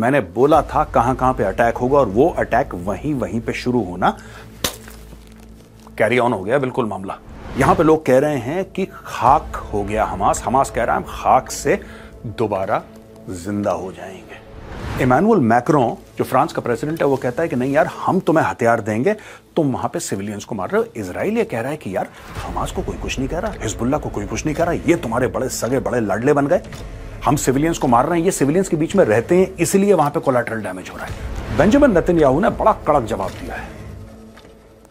मैंने बोला था कहां कहां पे अटैक होगा और वो अटैक वहीं वहीं पे शुरू होना कैरी ऑन हो गया बिल्कुल मामला यहां पे लोग कह रहे हैं कि खाक हो गया हमास हमास कह रहा है खाक से दोबारा जिंदा हो जाएंगे इमानुअल मैक्रो जो फ्रांस का प्रेसिडेंट है वो कहता है कि नहीं यार हम तुम्हें हथियार देंगे तुम वहां पे सिविलियंस को मार रहे हो इसराइल ये कह रहा है कि यार हमास को कोई कुछ नहीं कह रहा हिजबुल्ला को कोई कुछ नहीं कह रहा ये तुम्हारे बड़े सगे बड़े लड़ले बन गए हम सिविलियंस को मार रहे हैं ये सिविलियंस के बीच में रहते हैं इसलिए वहां पे कोलेट्रल डैमेज हो रहा है बेंजामिन नतनयाहू ने बड़ा कड़क जवाब दिया है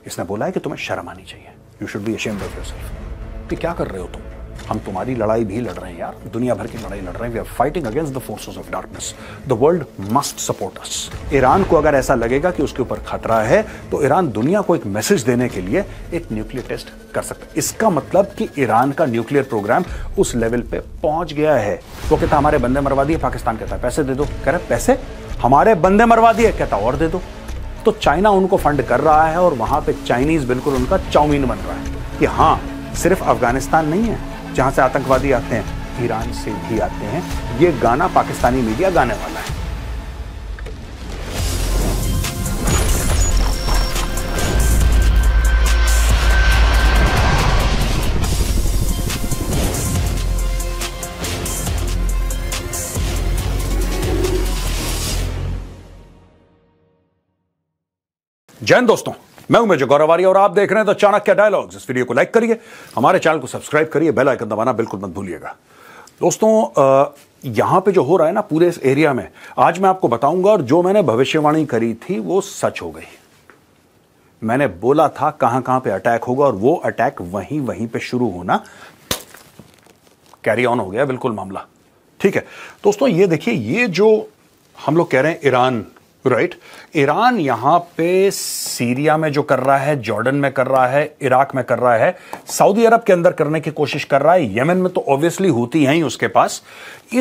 इसने बोला है कि तुम्हें शर्म आनी चाहिए you should be ashamed of yourself कि क्या कर रहे हो तुम हम तुम्हारी लड़ाई भी लड़ रहे हैं यार दुनिया भर की लड़ाई लड़ रहे हैं we are fighting against the forces of darkness the world must support us Iran को अगर ऐसा लगेगा कि उसके ऊपर खतरा है तो ईरान दुनिया को एक मैसेज देने के लिए एक न्यूक्लियर टेस्ट कर सकता है इसका मतलब कि ईरान का न्यूक्लियर प्रोग्राम उस लेवल पे पहुंच गया है वो कहता हमारे बंदे मरवा दिए पाकिस्तान कहता है पैसे दे दो कह रहे पैसे हमारे बंदे मरवा दिए कहता और दे दो तो चाइना उनको फंड कर रहा है और वहां पे चाइनीज बिल्कुल उनका चाउमीन बन रहा है कि हाँ सिर्फ अफगानिस्तान नहीं है जहाँ से आतंकवादी आते हैं ईरान से भी आते हैं ये गाना पाकिस्तानी मीडिया गाने वाला है जैन दोस्तों मैं हूं मेजर गौरवारी और आप देख रहे हैं तो चाणक्य डायलॉग्स इस वीडियो को लाइक करिए हमारे चैनल को सब्सक्राइब करिए बेल आइकन दबाना बिल्कुल मत भूलिएगा दोस्तों यहां पे जो हो रहा है ना पूरे इस एरिया में आज मैं आपको बताऊंगा और जो मैंने भविष्यवाणी करी थी वो सच हो गई मैंने बोला था कहां कहां पे अटैक होगा और वो अटैक वहीं वहीं पे शुरू होना कैरी ऑन हो गया बिल्कुल मामला ठीक है दोस्तों ये देखिए ये जो हम लोग कह रहे हैं ईरान राइट right. ईरान यहां पे सीरिया में जो कर रहा है जॉर्डन में कर रहा है इराक में कर रहा है सऊदी अरब के अंदर करने की कोशिश कर रहा है यमन में तो ऑब्वियसली होती है ही उसके पास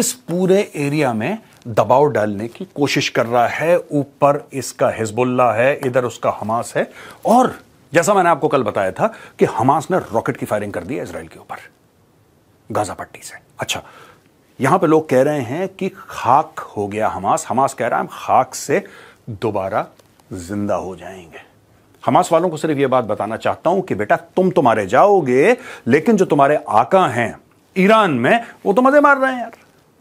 इस पूरे एरिया में दबाव डालने की कोशिश कर रहा है ऊपर इसका हिजबुल्ला है इधर उसका हमास है और जैसा मैंने आपको कल बताया था कि हमास ने रॉकेट की फायरिंग कर दी है इसराइल के ऊपर गाजा पट्टी से अच्छा यहां पे लोग कह रहे हैं कि खाक हो गया हमास हमास कह रहा है हम खाक से दोबारा जिंदा हो जाएंगे हमास वालों को सिर्फ यह बात बताना चाहता हूं कि बेटा तुम तुम्हारे जाओगे लेकिन जो तुम्हारे आका हैं ईरान में वो तो मजे मार रहे हैं यार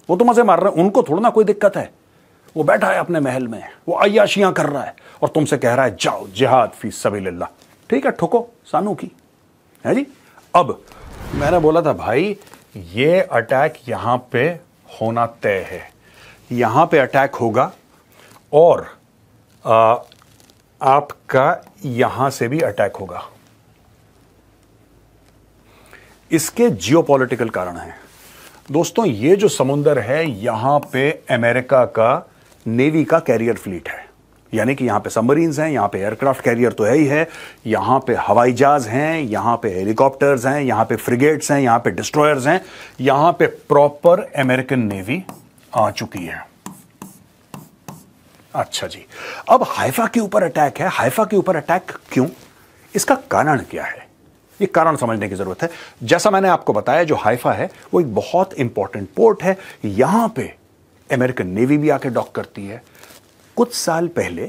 वो तो मजे मार रहे हैं उनको थोड़ा ना कोई दिक्कत है वो बैठा है अपने महल में वो अयाशियां कर रहा है और तुमसे कह रहा है जाओ जिहाद फी सभी ठीक है ठोको सानू की है जी अब मैंने बोला था भाई ये अटैक यहां पे होना तय है यहां पे अटैक होगा और आ, आपका यहां से भी अटैक होगा इसके जियोपॉलिटिकल कारण हैं दोस्तों ये जो समुंदर है यहां पे अमेरिका का नेवी का कैरियर फ्लीट है यानी कि यहाँ पे सबमरीन्स हैं यहाँ पे एयरक्राफ्ट कैरियर तो है ही है यहाँ पे हवाई जहाज हैं यहाँ पे हेलीकॉप्टर्स हैं यहाँ पे फ्रिगेट्स हैं यहाँ पे डिस्ट्रॉयर्स हैं यहाँ पे प्रॉपर अमेरिकन नेवी आ चुकी है अच्छा जी अब हाइफा के ऊपर अटैक है हाइफा के ऊपर अटैक क्यों इसका कारण क्या है ये कारण समझने की जरूरत है जैसा मैंने आपको बताया जो हाइफा है वो एक बहुत इंपॉर्टेंट पोर्ट है यहां पे अमेरिकन नेवी भी आके डॉक करती है कुछ साल पहले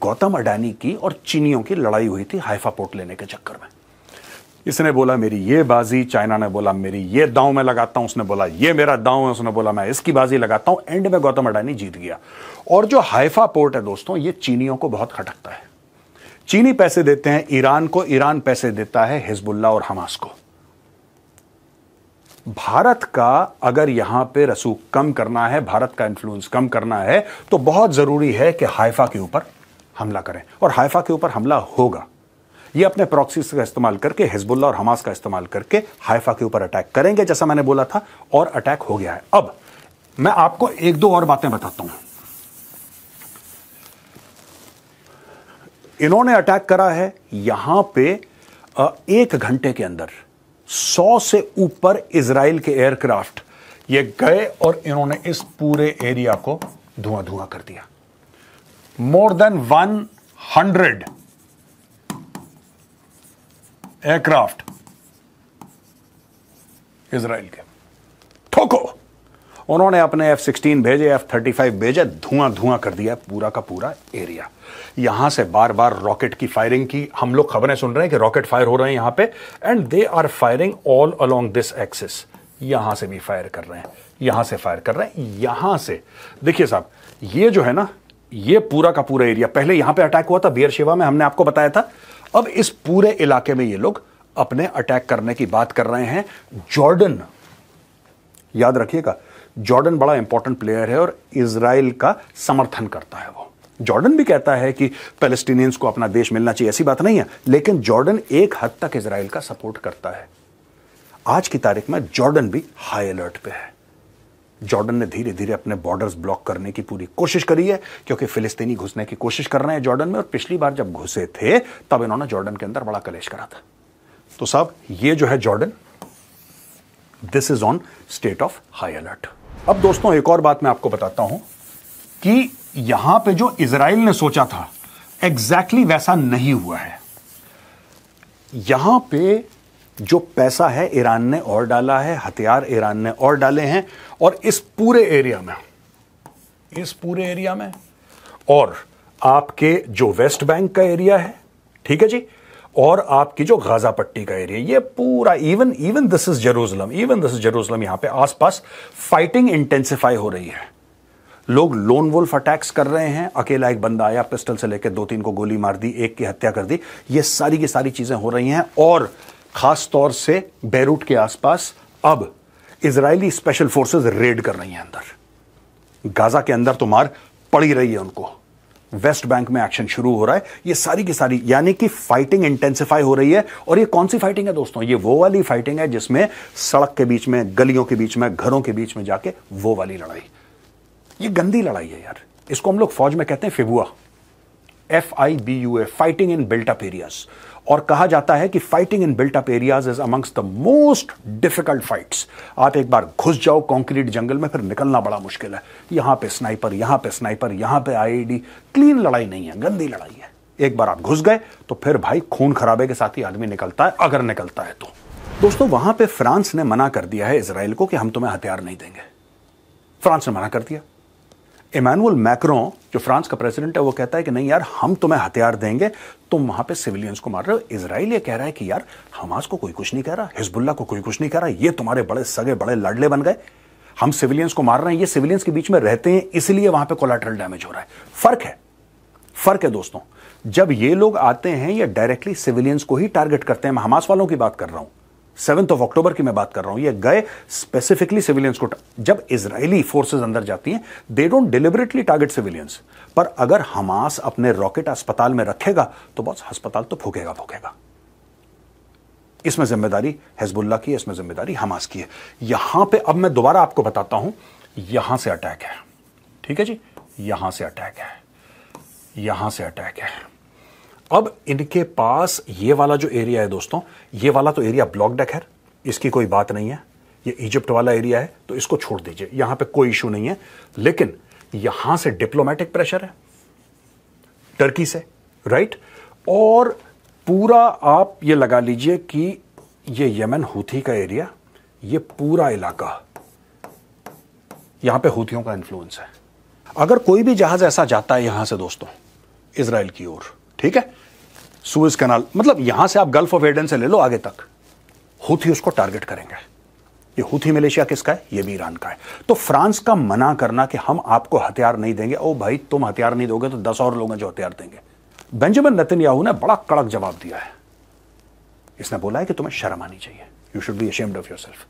गौतम अडानी की और चीनियों की लड़ाई हुई थी हाइफा पोर्ट लेने के चक्कर में इसने बोला मेरी ये बाजी चाइना ने बोला मेरी ये दांव मैं लगाता हूं उसने बोला ये मेरा दांव है उसने बोला मैं इसकी बाजी लगाता हूं एंड में गौतम अडानी जीत गया और जो हाइफा पोर्ट है दोस्तों ये चीनियों को बहुत खटकता है चीनी पैसे देते हैं ईरान को ईरान पैसे देता है हिजबुल्ला और हमास को भारत का अगर यहां पे रसूख कम करना है भारत का इन्फ्लुएंस कम करना है तो बहुत ज़रूरी है कि हाइफा के ऊपर हमला करें और हाइफा के ऊपर हमला होगा ये अपने प्रॉक्सीज का इस्तेमाल करके हिजबुल्ला और हमास का इस्तेमाल करके हाइफा के ऊपर अटैक करेंगे जैसा मैंने बोला था और अटैक हो गया है अब मैं आपको एक दो और बातें बताता हूं इन्होंने अटैक करा है यहां पे एक घंटे के अंदर सौ से ऊपर इसराइल के एयरक्राफ्ट ये गए और इन्होंने इस पूरे एरिया को धुआं धुआं कर दिया more than one hundred aircraft Israel के उन्होंने अपने एफ सिक्सटीन भेजे एफ थर्टी फाइव भेजे धुआं धुआं कर दिया पूरा का पूरा एरिया यहां से बार बार रॉकेट की फायरिंग की हम लोग खबरें सुन रहे हैं कि रॉकेट फायर हो रहे हैं यहां पे and they are firing all along this axis यहां से भी फायर कर रहे हैं यहां से फायर कर रहे हैं यहां से देखिए साहब ये जो है ना ये पूरा का पूरा एरिया पहले यहां पे अटैक हुआ था बियर शिवा में हमने आपको बताया था अब इस पूरे इलाके में ये लोग अपने अटैक करने की बात कर रहे हैं जॉर्डन याद रखिएगा जॉर्डन बड़ा इंपॉर्टेंट प्लेयर है और इसराइल का समर्थन करता है वो जॉर्डन भी कहता है कि पैलेस्टीनियंस को अपना देश मिलना चाहिए ऐसी बात नहीं है लेकिन जॉर्डन एक हद तक इसराइल का सपोर्ट करता है आज की तारीख में जॉर्डन भी हाई अलर्ट पे है जॉर्डन ने धीरे धीरे अपने बॉर्डर्स ब्लॉक करने की पूरी कोशिश करी है क्योंकि फिलिस्तीनी घुसने की कोशिश कर रहे हैं जॉर्डन में और पिछली बार जब घुसे थे तब इन्होंने जॉर्डन के अंदर बड़ा कलेश करा था तो साहब ये जो है Jordan this is on state of high alert अब दोस्तों एक और बात मैं आपको बताता हूं कि यहां पे जो इसराइल ने सोचा था एग्जैक्टली exactly वैसा नहीं हुआ है यहां पे जो पैसा है ईरान ने और डाला है हथियार ईरान ने और डाले हैं और इस पूरे एरिया में इस पूरे एरिया में और आपके जो वेस्ट बैंक का एरिया है ठीक है जी और आपकी जो गाजा पट्टी का एरिया ये पूरा even even this is Jerusalem even this is Jerusalem यहां पे आसपास फाइटिंग इंटेंसिफाई हो रही है लोग लोन वुल्फ अटैक्स कर रहे हैं अकेला एक बंदा आया पिस्टल से लेकर दो तीन को गोली मार दी एक की हत्या कर दी ये सारी की सारी चीज़ें हो रही हैं और ख़ास तौर से बैरूट के आसपास अब इसराइली स्पेशल फोर्सेस रेड कर रही हैं अंदर गाजा के अंदर तो मार पड़ी रही है उनको वेस्ट बैंक में एक्शन शुरू हो रहा है ये सारी की सारी यानी कि फाइटिंग इंटेंसिफाई हो रही है और ये कौन सी फाइटिंग है दोस्तों ये वो वाली फाइटिंग है जिसमें सड़क के बीच में गलियों के बीच में घरों के बीच में जाके वो वाली लड़ाई ये गंदी लड़ाई है यार इसको हम लोग फौज में कहते हैं FIBUA F I B U A fighting in built up areas और कहा जाता है कि fighting in built up areas is amongst the most difficult fights आप एक बार घुस जाओ कंक्रीट जंगल में फिर निकलना बड़ा मुश्किल है यहां पे स्नाइपर यहां पे स्नाइपर यहां पे आईईडी क्लीन लड़ाई नहीं है गंदी लड़ाई है एक बार आप घुस गए तो फिर भाई खून खराबे के साथ ही आदमी निकलता है अगर निकलता है तो दोस्तों वहां पे फ्रांस ने मना कर दिया है इसराइल को कि हम तुम्हें हथियार नहीं देंगे फ्रांस ने मना कर दिया इमानुअल मैक्रों जो फ्रांस का प्रेसिडेंट है वो कहता है कि नहीं यार हम तुम्हें हथियार देंगे तुम वहां पे सिविलियंस को मार रहे हो इसराइल ये कह रहा है कि यार हमास को कोई कुछ नहीं कह रहा हिजबुल्ला को कोई कुछ नहीं कह रहा ये तुम्हारे बड़े सगे बड़े लड़ले बन गए हम सिविलियंस को मार रहे हैं ये सिविलियंस के बीच में रहते हैं इसलिए वहां पर कोलाटरल डैमेज हो रहा है फर्क है फर्क है दोस्तों जब ये लोग आते हैं ये डायरेक्टली सिविलियंस को ही टारगेट करते हैं मैं हमास वालों की बात कर रहा हूं सेवेंथ ऑफ अक्टूबर की मैं बात कर रहा हूं ये गए स्पेसिफिकली सिविलियंस को जब इजरायली फोर्सेस अंदर जाती हैं they don't deliberately target civilians पर अगर हमास अपने रॉकेट अस्पताल में रखेगा तो बस अस्पताल तो फूकेगा फूकेगा इसमें जिम्मेदारी हेजबुल्ला की है इसमें जिम्मेदारी हमास की है यहां पे अब मैं दोबारा आपको बताता हूं यहां से अटैक है ठीक है जी यहां से अटैक है यहां से अटैक है अब इनके पास ये वाला जो एरिया है दोस्तों ये वाला तो एरिया डेक है इसकी कोई बात नहीं है ये इजिप्ट वाला एरिया है तो इसको छोड़ दीजिए यहां पे कोई इशू नहीं है लेकिन यहां से डिप्लोमेटिक प्रेशर है टर्की से राइट और पूरा आप ये लगा लीजिए कि ये यमन हूथी का एरिया ये पूरा इलाका यहां पे हूथियों का इन्फ्लुएंस है अगर कोई भी जहाज ऐसा जाता है यहां से दोस्तों इसराइल की ओर ठीक है सुज कनाल मतलब यहां से आप गल्फ ऑफ एडन से ले लो आगे तक हुथी उसको टारगेट करेंगे ये हुथी मलेशिया किसका है ये भी ईरान का है तो फ्रांस का मना करना कि हम आपको हथियार नहीं देंगे ओ भाई तुम हथियार नहीं दोगे तो दस और लोग हैं जो हथियार देंगे बेंजामिन नतनयाहू ने बड़ा कड़क जवाब दिया है इसने बोला है कि तुम्हें शर्म आनी चाहिए you should be ashamed of yourself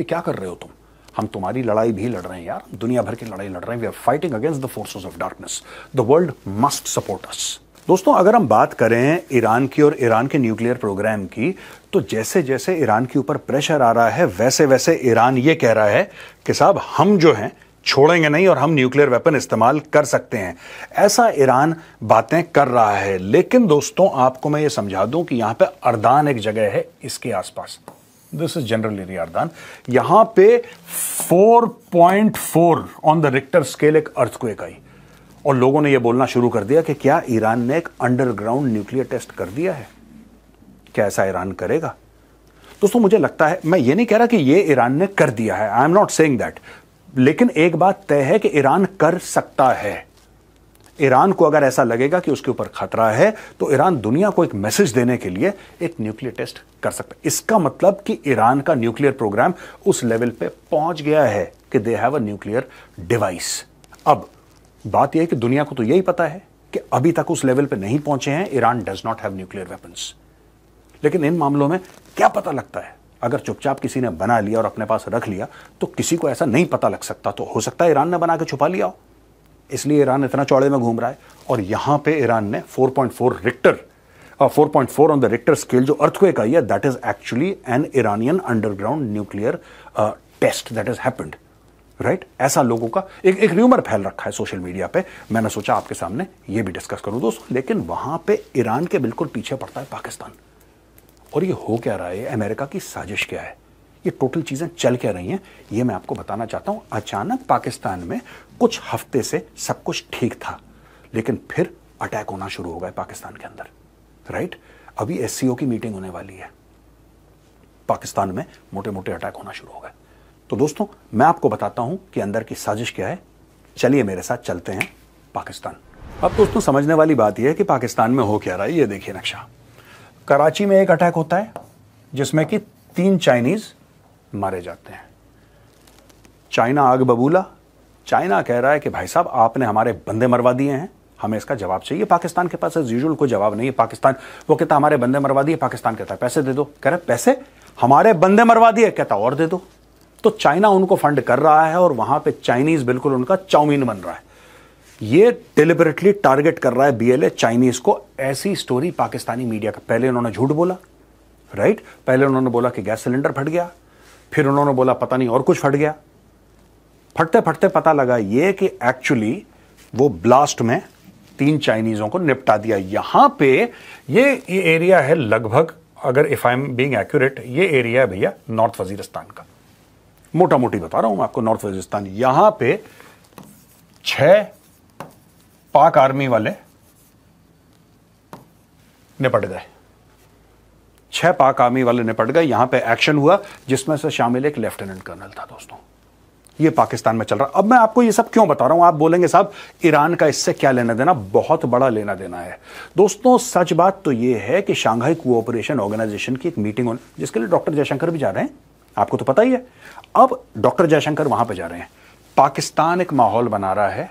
ये क्या कर रहे हो तुम हम तुम्हारी लड़ाई भी लड़ रहे हैं यार दुनिया भर की लड़ाई लड़ रहे हैं we are fighting against the forces of darkness the world must support us दोस्तों अगर हम बात करें ईरान की और ईरान के न्यूक्लियर प्रोग्राम की तो जैसे जैसे ईरान के ऊपर प्रेशर आ रहा है वैसे वैसे ईरान ये कह रहा है कि साहब हम जो हैं छोड़ेंगे नहीं और हम न्यूक्लियर वेपन इस्तेमाल कर सकते हैं ऐसा ईरान बातें कर रहा है लेकिन दोस्तों आपको मैं ये समझा दूं कि यहां पे अरदान एक जगह है इसके आसपास this is general area Ardan यहां पे 4.4 ऑन द रिक्टर स्केल एक अर्थक्वेक आई और लोगों ने यह बोलना शुरू कर दिया कि क्या ईरान ने एक अंडरग्राउंड न्यूक्लियर टेस्ट कर दिया है क्या ऐसा ईरान करेगा दोस्तों मुझे लगता है मैं ये नहीं कह रहा कि ये ईरान ने कर दिया है I am not saying that लेकिन एक बात तय है कि ईरान कर सकता है ईरान को अगर ऐसा लगेगा कि उसके ऊपर खतरा है तो ईरान दुनिया को एक मैसेज देने के लिए एक न्यूक्लियर टेस्ट कर सकता है इसका मतलब कि ईरान का न्यूक्लियर प्रोग्राम उस लेवल पे पहुंच गया है कि they have a nuclear device अब बात यह है कि दुनिया को तो यही पता है कि अभी तक उस लेवल पर नहीं पहुंचे हैं Iran does not have nuclear weapons लेकिन इन मामलों में क्या पता लगता है अगर चुपचाप किसी ने बना लिया और अपने पास रख लिया तो किसी को ऐसा नहीं पता लग सकता तो हो सकता है ईरान ने बना के छुपा लिया हो इसलिए ईरान इतना चौड़े में घूम रहा है और यहां पे ईरान ने 4.4 Richter four point four on the Richter scale जो अर्थक्वेक आई है that is actually an Iranian underground nuclear test that is happened right right? ऐसा लोगों का एक एक र्यूमर फैल रखा है सोशल मीडिया पे मैंने सोचा आपके सामने ये भी डिस्कस करूं दोस्तों लेकिन वहां पे ईरान के बिल्कुल पीछे पड़ता है पाकिस्तान और ये हो क्या रहा है अमेरिका की साजिश क्या है ये टोटल चीज़ें चल क्या रही हैं ये मैं आपको बताना चाहता हूं अचानक पाकिस्तान में कुछ हफ्ते से सब कुछ ठीक था लेकिन फिर अटैक होना शुरू हो गए पाकिस्तान के अंदर राइट right? अभी एस की मीटिंग होने वाली है पाकिस्तान में मोटे मोटे अटैक होना शुरू हो गए तो दोस्तों मैं आपको बताता हूं कि अंदर की साजिश क्या है चलिए मेरे साथ चलते हैं पाकिस्तान अब दोस्तों समझने वाली बात यह है कि पाकिस्तान में हो क्या रहा है ये देखिए नक्शा कराची में एक अटैक होता है जिसमें कि तीन चाइनीज मारे जाते हैं चाइना आग बबूला चाइना कह रहा है कि भाई साहब आपने हमारे बंदे मरवा दिए हैं हमें इसका जवाब चाहिए पाकिस्तान के पास एज यूजल कोई जवाब नहीं है पाकिस्तान वो कहता हमारे बंदे मरवा दिए पाकिस्तान कहता है पैसे दे दो कह रहे पैसे हमारे बंदे मरवा दिए कहता और दे दो तो चाइना उनको फंड कर रहा है और वहां पे चाइनीज बिल्कुल उनका चाउमीन बन रहा है ये डिलिबरेटली टारगेट कर रहा है बीएलए चाइनीज को ऐसी स्टोरी पाकिस्तानी मीडिया का पहले उन्होंने झूठ बोला राइट पहले उन्होंने बोला कि गैस सिलेंडर फट गया फिर उन्होंने बोला पता नहीं और कुछ फट गया फटते फटते पता लगा ये कि एक्चुअली वो ब्लास्ट में तीन चाइनीजों को निपटा दिया यहां पे ये ये एरिया है लगभग अगर if I am being accurate ये एरिया है भैया नॉर्थ वजीरिस्तान का मोटा मोटी बता रहा हूं आपको नॉर्थ वजीरिस्तान यहां पे छह पाक आर्मी वाले निपट गए छह पाक आर्मी वाले निपट गए यहां पे एक्शन हुआ जिसमें से शामिल एक लेफ्टिनेंट कर्नल था दोस्तों ये पाकिस्तान में चल रहा अब मैं आपको ये सब क्यों बता रहा हूं आप बोलेंगे साहब ईरान का इससे क्या लेना देना बहुत बड़ा लेना देना है दोस्तों सच बात तो ये है कि शांघाई कोऑपरेशन ऑर्गेनाइजेशन की एक मीटिंग जिसके लिए डॉक्टर जयशंकर भी जा रहे हैं आपको तो पता ही है अब डॉक्टर जयशंकर वहां पर जा रहे हैं पाकिस्तान एक माहौल बना रहा है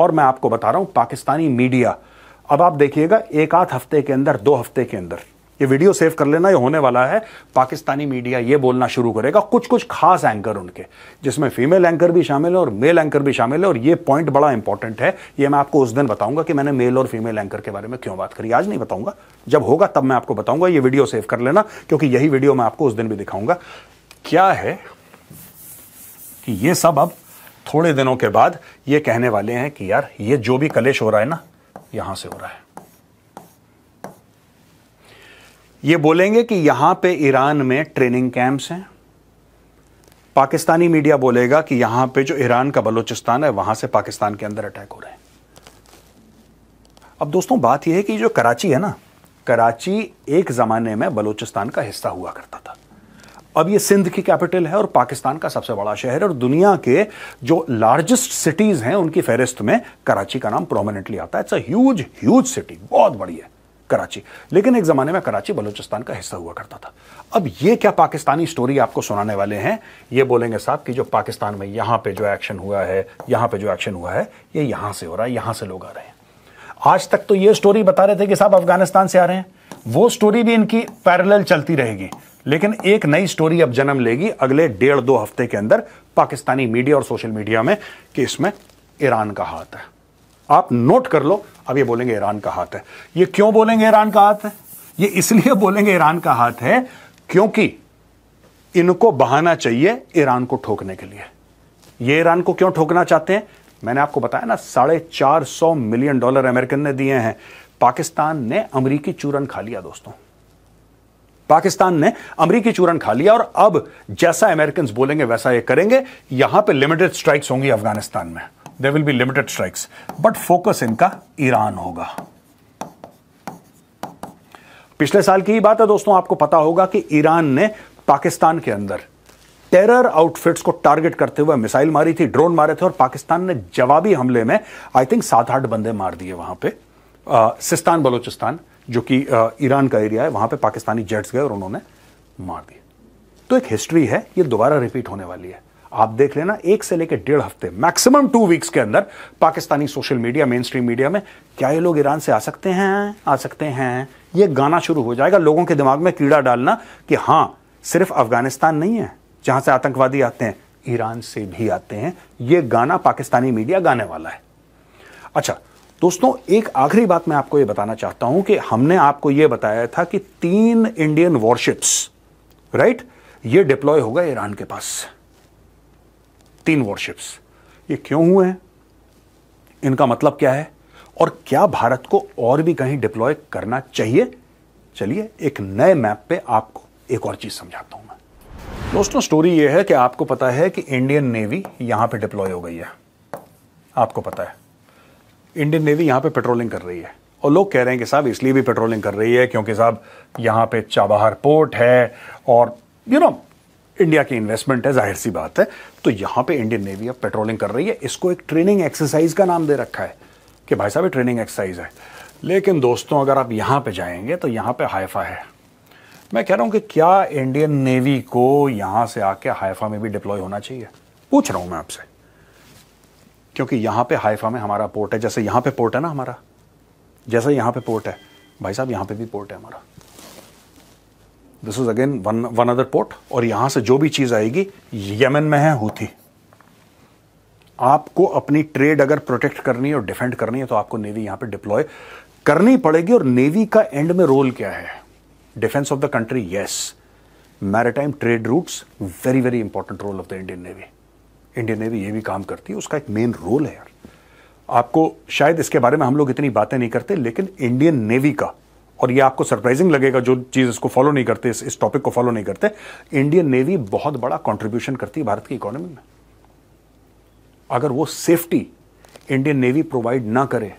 और मैं आपको बता रहा हूं पाकिस्तानी मीडिया अब आप देखिएगा एक आध हफ्ते के अंदर दो हफ्ते के अंदर ये वीडियो सेव कर लेना ये होने वाला है पाकिस्तानी मीडिया ये बोलना शुरू करेगा कुछ कुछ खास एंकर उनके जिसमें फीमेल एंकर भी शामिल है और मेल एंकर भी शामिल है और ये पॉइंट बड़ा इंपॉर्टेंट है ये मैं आपको उस दिन बताऊंगा कि मैंने मेल और फीमेल एंकर के बारे में क्यों बात करी आज नहीं बताऊंगा जब होगा तब मैं आपको बताऊंगा ये वीडियो सेव कर लेना क्योंकि यही वीडियो मैं आपको उस दिन भी दिखाऊंगा क्या है कि ये सब अब थोड़े दिनों के बाद ये कहने वाले हैं कि यार ये जो भी कलेश हो रहा है ना यहां से हो रहा है ये बोलेंगे कि यहां पे ईरान में ट्रेनिंग कैंप्स हैं पाकिस्तानी मीडिया बोलेगा कि यहां पे जो ईरान का बलूचिस्तान है वहां से पाकिस्तान के अंदर अटैक हो रहे हैं अब दोस्तों बात यह है कि जो कराची है ना कराची एक जमाने में बलूचिस्तान का हिस्सा हुआ करता था अब ये सिंध की कैपिटल है और पाकिस्तान का सबसे बड़ा शहर है और दुनिया के जो लार्जेस्ट सिटीज हैं उनकी फहरिस्त में कराची का नाम प्रोमिनेंटली आता है इट्स ह्यूज ह्यूज सिटी बहुत बड़ी है कराची लेकिन एक जमाने में कराची बलूचिस्तान का हिस्सा हुआ करता था अब ये क्या पाकिस्तानी स्टोरी आपको सुनाने वाले हैं ये बोलेंगे साहब कि जो पाकिस्तान में यहाँ पे जो एक्शन हुआ है यहाँ पे जो एक्शन हुआ है ये यहाँ से हो रहा है यहाँ से लोग आ रहे हैं आज तक तो ये स्टोरी बता रहे थे कि साहब अफगानिस्तान से आ रहे हैं वो स्टोरी भी इनकी पैरेलल चलती रहेगी लेकिन एक नई स्टोरी अब जन्म लेगी अगले डेढ़ दो हफ्ते के अंदर पाकिस्तानी मीडिया और सोशल मीडिया में कि इसमें ईरान का हाथ है आप नोट कर लो अब ये बोलेंगे ईरान का हाथ है ये क्यों बोलेंगे ईरान का हाथ है ये इसलिए बोलेंगे ईरान का हाथ है क्योंकि इनको बहाना चाहिए ईरान को ठोकने के लिए ये ईरान को क्यों ठोकना चाहते हैं मैंने आपको बताया ना साढ़े चार सौ मिलियन डॉलर अमेरिकन ने दिए हैं पाकिस्तान ने अमरीकी चूरन खा लिया दोस्तों पाकिस्तान ने अमरीकी चूरन खा लिया और अब जैसा अमेरिकन बोलेंगे वैसा ये करेंगे यहां पर लिमिटेड स्ट्राइक्स होंगी अफगानिस्तान में they will be limited strikes but focus इनका ईरान होगा पिछले साल की ही बात है दोस्तों आपको पता होगा कि ईरान ने पाकिस्तान के अंदर टेरर आउटफिट्स को टारगेट करते हुए मिसाइल मारी थी ड्रोन मारे थे और पाकिस्तान ने जवाबी हमले में आई थिंक सात आठ बंदे मार दिए वहां पे आ, सिस्तान बलोचिस्तान जो कि ईरान का एरिया है वहां पे पाकिस्तानी जेट्स गए और उन्होंने मार दिए तो एक हिस्ट्री है ये दोबारा रिपीट होने वाली है आप देख लेना एक से लेकर डेढ़ हफ्ते मैक्सिमम टू वीक्स के अंदर Pakistani social media mainstream media में क्या ये लोग ईरान से आ सकते हैं आ सकते हैं ये गाना शुरू हो जाएगा लोगों के दिमाग में कीड़ा डालना कि हां सिर्फ अफगानिस्तान नहीं है जहां से आतंकवादी आते हैं ईरान से भी आते हैं यह गाना पाकिस्तानी मीडिया गाने वाला है अच्छा दोस्तों एक आखिरी बात मैं आपको यह बताना चाहता हूं कि हमने आपको यह बताया था कि तीन इंडियन वॉरशिप्स राइट ये डिप्लॉय होगा ईरान के पास तीन वॉरशिप्स ये क्यों हुए हैं इनका मतलब क्या है और क्या भारत को और भी कहीं डिप्लॉय करना चाहिए चलिए एक नए मैप पे आपको एक और चीज समझाता हूं मैं दोस्तों स्टोरी यह है कि आपको पता है कि इंडियन नेवी यहां पे डिप्लॉय हो गई है आपको पता है इंडियन नेवी यहाँ पे पेट्रोलिंग कर रही है और लोग कह रहे हैं कि साहब इसलिए भी पेट्रोलिंग कर रही है क्योंकि साहब यहाँ पे चाबहार पोर्ट है और you you know know, India की इन्वेस्टमेंट है जाहिर सी बात है तो यहाँ पे इंडियन नेवी अब पेट्रोलिंग कर रही है इसको एक ट्रेनिंग एक्सरसाइज का नाम दे रखा है कि भाई साहब ये ट्रेनिंग एक्सरसाइज है लेकिन दोस्तों अगर आप यहाँ पे जाएंगे तो यहाँ पे हाइफा है मैं कह रहा हूँ कि क्या इंडियन नेवी को यहाँ से आके हाइफा में भी डिप्लॉय होना चाहिए पूछ रहा हूँ मैं आपसे क्योंकि यहाँ पे हाइफा में हमारा पोर्ट है जैसे यहाँ पे पोर्ट है ना हमारा जैसे यहाँ पे पोर्ट है भाई साहब यहाँ पे भी पोर्ट है हमारा this is again one one other port और यहां से जो भी चीज़ आएगी यमन में है हूथी आपको अपनी ट्रेड अगर प्रोटेक्ट करनी है और डिफेंड करनी है तो आपको नेवी यहां पे डिप्लॉय करनी पड़ेगी और नेवी का एंड में रोल क्या है defence of the country yes maritime trade routes very very important role of the Indian navy Indian navy ये भी काम करती है उसका एक मेन रोल है यार आपको शायद इसके बारे में हम लोग इतनी बातें नहीं करते लेकिन इंडियन नेवी का और ये आपको सरप्राइजिंग लगेगा जो चीज़ इसको फॉलो नहीं करते इस, इस टॉपिक को फॉलो नहीं करते इंडियन नेवी बहुत बड़ा कॉन्ट्रीब्यूशन करती है भारत की इकोनॉमी में अगर वो सेफ्टी इंडियन नेवी प्रोवाइड ना करे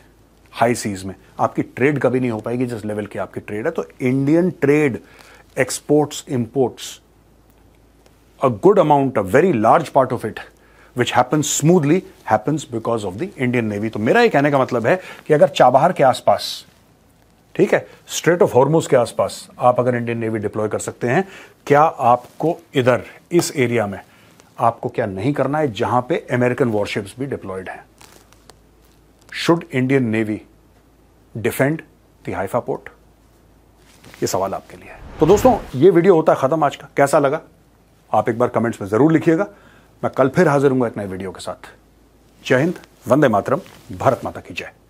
हाई सीज में आपकी ट्रेड कभी नहीं हो पाएगी जिस लेवल की आपकी ट्रेड है तो Indian trade exports imports a good amount a very large part of it which happens smoothly happens because of the Indian navy तो मेरा ये कहने का मतलब है कि अगर चाबहार के आसपास ठीक है स्ट्रेट ऑफ हॉर्मोस के आसपास आप अगर इंडियन नेवी डिप्लॉय कर सकते हैं क्या आपको इधर इस एरिया में आपको क्या नहीं करना है जहां पे अमेरिकन वॉरशिप्स भी डिप्लॉयड हैं should Indian navy defend the Haifa port ये सवाल आपके लिए है तो दोस्तों ये वीडियो होता है खत्म आज का कैसा लगा आप एक बार कमेंट्स में जरूर लिखिएगा मैं कल फिर हाजिर हूँ एक नए वीडियो के साथ जय हिंद वंदे मातरम भारत माता की जय